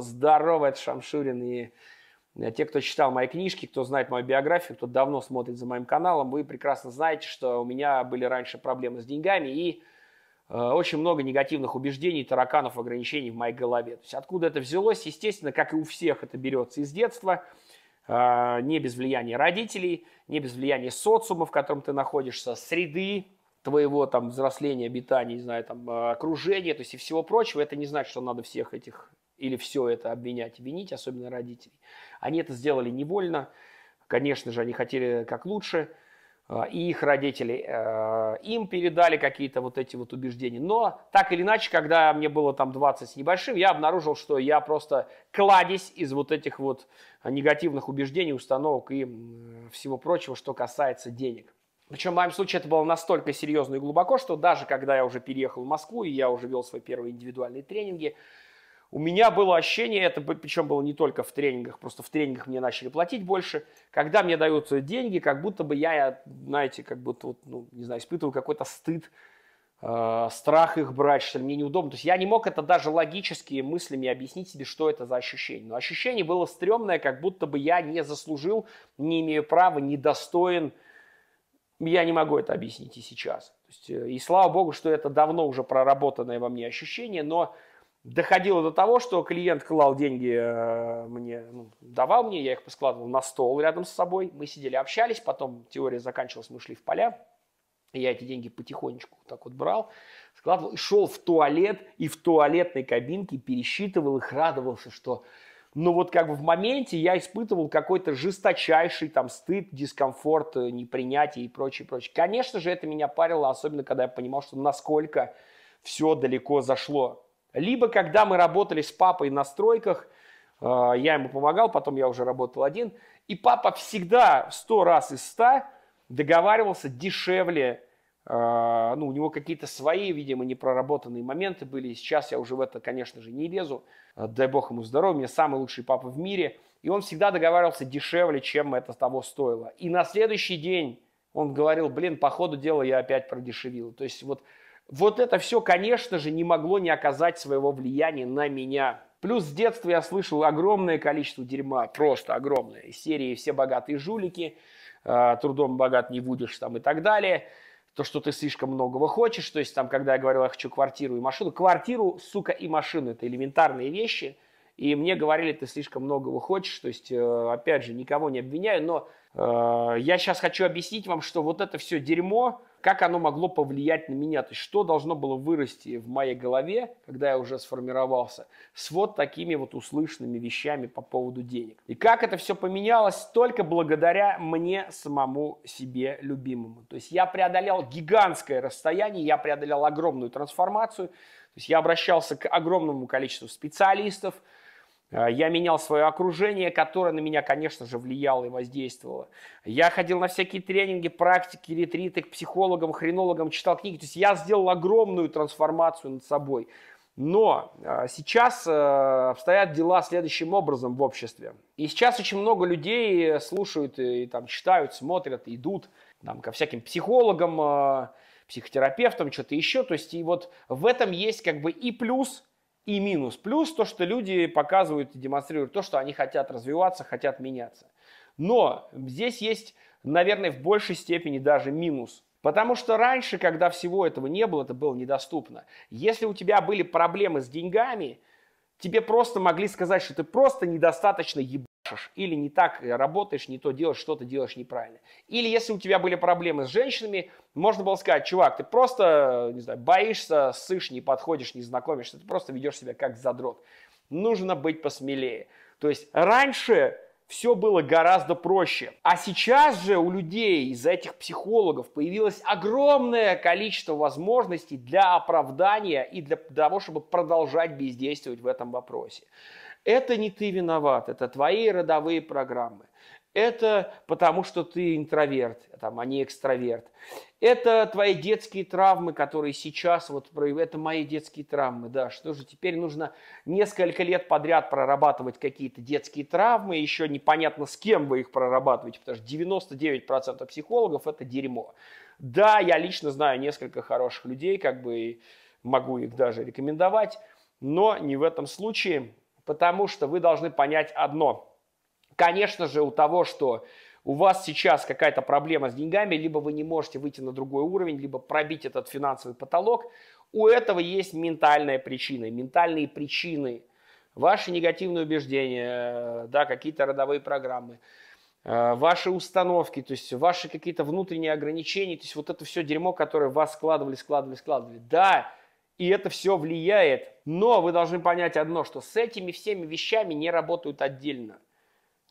Здорово, это Шамшурин и э, те, кто читал мои книжки, кто знает мою биографию, кто давно смотрит за моим каналом, вы прекрасно знаете, что у меня были раньше проблемы с деньгами и э, очень много негативных убеждений, тараканов, ограничений в моей голове. То есть откуда это взялось? Естественно, как и у всех, это берется из детства, э, не без влияния родителей, не без влияния социума, в котором ты находишься, среды твоего там взросления, обитания, не знаю, там э, окружения, то есть и всего прочего. Это не значит, что надо всех этих или все это обвинять и винить, особенно родителей. Они это сделали невольно, конечно же, они хотели как лучше, а, и их родители э, им передали какие-то вот эти вот убеждения. Но так или иначе, когда мне было там 20 с небольшим, я обнаружил, что я просто кладезь из вот этих вот негативных убеждений, установок и всего прочего, что касается денег. Причем в моем случае это было настолько серьезно и глубоко, что даже когда я уже переехал в Москву и я уже вел свои первые индивидуальные тренинги, у меня было ощущение, это причем было не только в тренингах, просто в тренингах мне начали платить больше, когда мне дают э, деньги, как будто бы я, э, знаете, как будто, вот, ну, не знаю, испытывал какой-то стыд, э, страх их брать, что ли, мне неудобно. То есть я не мог это даже логически мыслями объяснить себе, что это за ощущение. Но ощущение было стрёмное, как будто бы я не заслужил, не имею права, не достоин. Я не могу это объяснить и сейчас. То есть, э, и слава богу, что это давно уже проработанное во мне ощущение, но доходило до того, что клиент клал деньги э, мне, ну, давал мне, я их поскладывал на стол рядом с собой, мы сидели, общались, потом теория заканчивалась, мы шли в поля, я эти деньги потихонечку так вот брал, складывал шел в туалет, и в туалетной кабинке пересчитывал их, радовался, что ну вот как бы в моменте я испытывал какой-то жесточайший там стыд, дискомфорт, э, непринятие и прочее, прочее. Конечно же, это меня парило, особенно когда я понимал, что насколько все далеко зашло. Либо когда мы работали с папой на стройках, э, я ему помогал, потом я уже работал один, и папа всегда в 100 раз из ста договаривался дешевле, э, ну, у него какие-то свои, видимо, непроработанные моменты были. И сейчас я уже в это, конечно же, не лезу. Э, дай бог ему здоровья, у меня самый лучший папа в мире. И он всегда договаривался дешевле, чем это того стоило. И на следующий день он говорил, блин, по ходу дела я опять продешевил. То есть вот вот это все, конечно же, не могло не оказать своего влияния на меня. Плюс с детства я слышал огромное количество дерьма, просто огромное. Из серии «Все богатые жулики», а, «Трудом богат не будешь» там и так далее. То, что ты слишком многого хочешь. То есть там, когда я говорил, я хочу квартиру и машину. Квартиру, сука, и машину – это элементарные вещи. И мне говорили, ты слишком многого хочешь. То есть, э, опять же, никого не обвиняю, но э, я сейчас хочу объяснить вам, что вот это все дерьмо – как оно могло повлиять на меня, то есть что должно было вырасти в моей голове, когда я уже сформировался, с вот такими вот услышанными вещами по поводу денег. И как это все поменялось только благодаря мне самому себе любимому. То есть я преодолел гигантское расстояние, я преодолел огромную трансформацию, то есть я обращался к огромному количеству специалистов, Э, я менял свое окружение, которое на меня, конечно же, влияло и воздействовало. Я ходил на всякие тренинги, практики, ретриты к психологам, хренологам, читал книги. То есть я сделал огромную трансформацию над собой. Но э, сейчас э, обстоят дела следующим образом в обществе. И сейчас очень много людей слушают и, и там читают, смотрят, идут там, ко всяким психологам, психотерапевтам, что-то еще. То есть и вот в этом есть как бы и плюс – и минус плюс то, что люди показывают и демонстрируют то, что они хотят развиваться, хотят меняться. Но здесь есть, наверное, в большей степени даже минус. Потому что раньше, когда всего этого не было, это было недоступно. Если у тебя были проблемы с деньгами, тебе просто могли сказать, что ты просто недостаточно еб или не так работаешь, не то делаешь, что-то делаешь неправильно. Или если у тебя были проблемы с женщинами, можно было сказать, чувак, ты просто, не знаю, боишься, сышь, не подходишь, не знакомишься, ты просто ведешь себя как задрот. Нужно быть посмелее. То есть раньше все было гораздо проще. А сейчас же у людей из-за этих психологов появилось огромное количество возможностей для оправдания и для того, чтобы продолжать бездействовать в этом вопросе. Это не ты виноват, это твои родовые программы это потому, что ты интроверт, там, а не экстраверт. Это твои детские травмы, которые сейчас, вот, это мои детские травмы, да, что же теперь нужно несколько лет подряд прорабатывать какие-то детские травмы, еще непонятно с кем вы их прорабатываете, потому что 99% психологов это дерьмо. Да, я лично знаю несколько хороших людей, как бы могу их даже рекомендовать, но не в этом случае, потому что вы должны понять одно – Конечно же, у того, что у вас сейчас какая-то проблема с деньгами, либо вы не можете выйти на другой уровень, либо пробить этот финансовый потолок, у этого есть ментальная причина, ментальные причины, ваши негативные убеждения, э, да, какие-то родовые программы, э, ваши установки, то есть ваши какие-то внутренние ограничения, то есть вот это все дерьмо, которое вас складывали, складывали, складывали. Да, и это все влияет, но вы должны понять одно, что с этими всеми вещами не работают отдельно –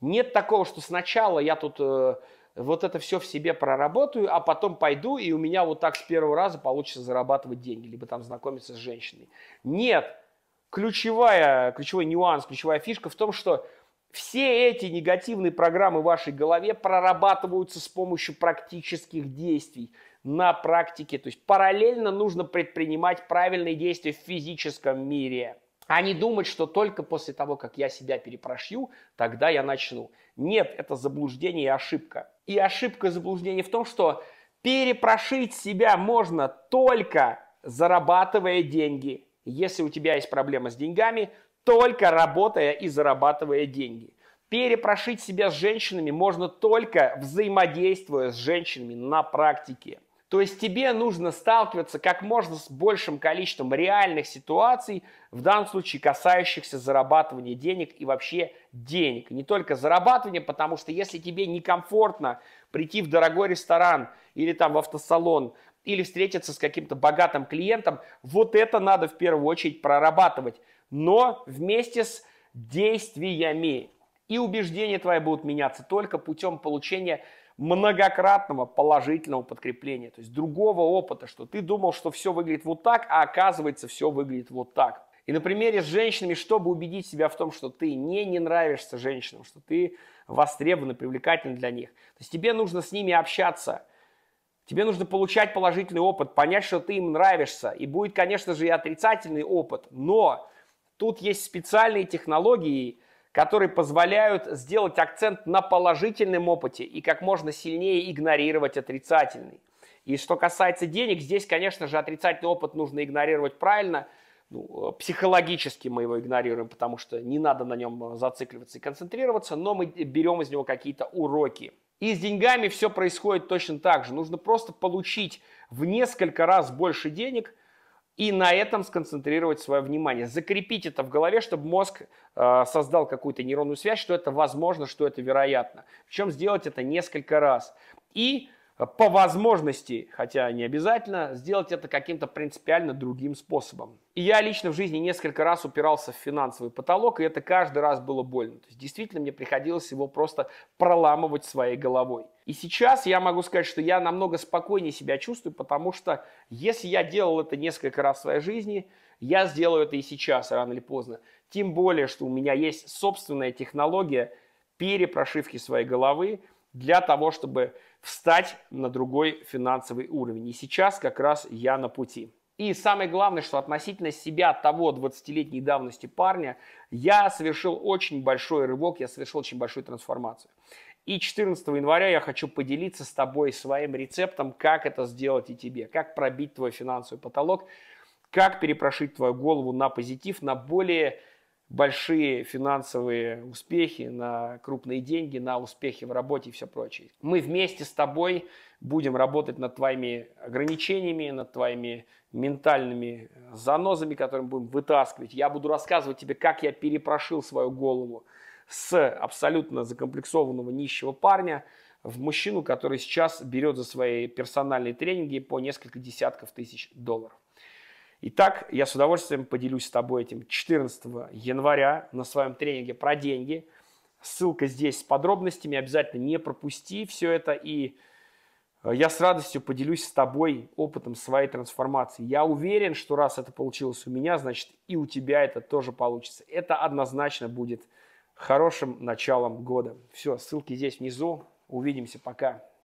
нет такого, что сначала я тут э, вот это все в себе проработаю, а потом пойду, и у меня вот так с первого раза получится зарабатывать деньги, либо там знакомиться с женщиной. Нет. Ключевая, ключевой нюанс, ключевая фишка в том, что все эти негативные программы в вашей голове прорабатываются с помощью практических действий на практике. То есть параллельно нужно предпринимать правильные действия в физическом мире а не думать, что только после того, как я себя перепрошью, тогда я начну. Нет, это заблуждение и ошибка. И ошибка и заблуждение в том, что перепрошить себя можно только зарабатывая деньги. Если у тебя есть проблема с деньгами, только работая и зарабатывая деньги. Перепрошить себя с женщинами можно только взаимодействуя с женщинами на практике. То есть тебе нужно сталкиваться как можно с большим количеством реальных ситуаций, в данном случае касающихся зарабатывания денег и вообще денег. Не только зарабатывания, потому что если тебе некомфортно прийти в дорогой ресторан или там в автосалон, или встретиться с каким-то богатым клиентом, вот это надо в первую очередь прорабатывать. Но вместе с действиями. И убеждения твои будут меняться только путем получения многократного положительного подкрепления, то есть другого опыта, что ты думал, что все выглядит вот так, а оказывается все выглядит вот так. И на примере с женщинами, чтобы убедить себя в том, что ты не не нравишься женщинам, что ты востребован и привлекателен для них, то есть тебе нужно с ними общаться – Тебе нужно получать положительный опыт, понять, что ты им нравишься. И будет, конечно же, и отрицательный опыт. Но тут есть специальные технологии, которые позволяют сделать акцент на положительном опыте и как можно сильнее игнорировать отрицательный. И что касается денег, здесь, конечно же, отрицательный опыт нужно игнорировать правильно. Ну, э, психологически мы его игнорируем, потому что не надо на нем э, зацикливаться и концентрироваться, но мы берем из него какие-то уроки. И с деньгами все происходит точно так же. Нужно просто получить в несколько раз больше денег – и на этом сконцентрировать свое внимание. Закрепить это в голове, чтобы мозг э, создал какую-то нейронную связь, что это возможно, что это вероятно. Причем сделать это несколько раз. И Э, по возможности, хотя не обязательно, сделать это каким-то принципиально другим способом. И я лично в жизни несколько раз упирался в финансовый потолок, и это каждый раз было больно. То есть действительно мне приходилось его просто проламывать своей головой. И сейчас я могу сказать, что я намного спокойнее себя чувствую, потому что если я делал это несколько раз в своей жизни, я сделаю это и сейчас, рано или поздно. Тем более, что у меня есть собственная технология перепрошивки своей головы для того, чтобы встать на другой финансовый уровень. И сейчас как раз я на пути. И самое главное, что относительно себя того 20-летней давности парня, я совершил очень большой рывок, я совершил очень большую трансформацию. И 14 января я хочу поделиться с тобой своим рецептом, как это сделать и тебе, как пробить твой финансовый потолок, как перепрошить твою голову на позитив, на более большие финансовые успехи, на крупные деньги, на успехи в работе и все прочее. Мы вместе с тобой будем работать над твоими ограничениями, над твоими ментальными занозами, которые мы будем вытаскивать. Я буду рассказывать тебе, как я перепрошил свою голову с абсолютно закомплексованного нищего парня в мужчину, который сейчас берет за свои персональные тренинги по несколько десятков тысяч долларов. Итак, я с удовольствием поделюсь с тобой этим 14 января на своем тренинге про деньги. Ссылка здесь с подробностями, обязательно не пропусти все это. И э, я с радостью поделюсь с тобой опытом своей трансформации. Я уверен, что раз это получилось у меня, значит и у тебя это тоже получится. Это однозначно будет хорошим началом года. Все, ссылки здесь внизу. Увидимся, пока.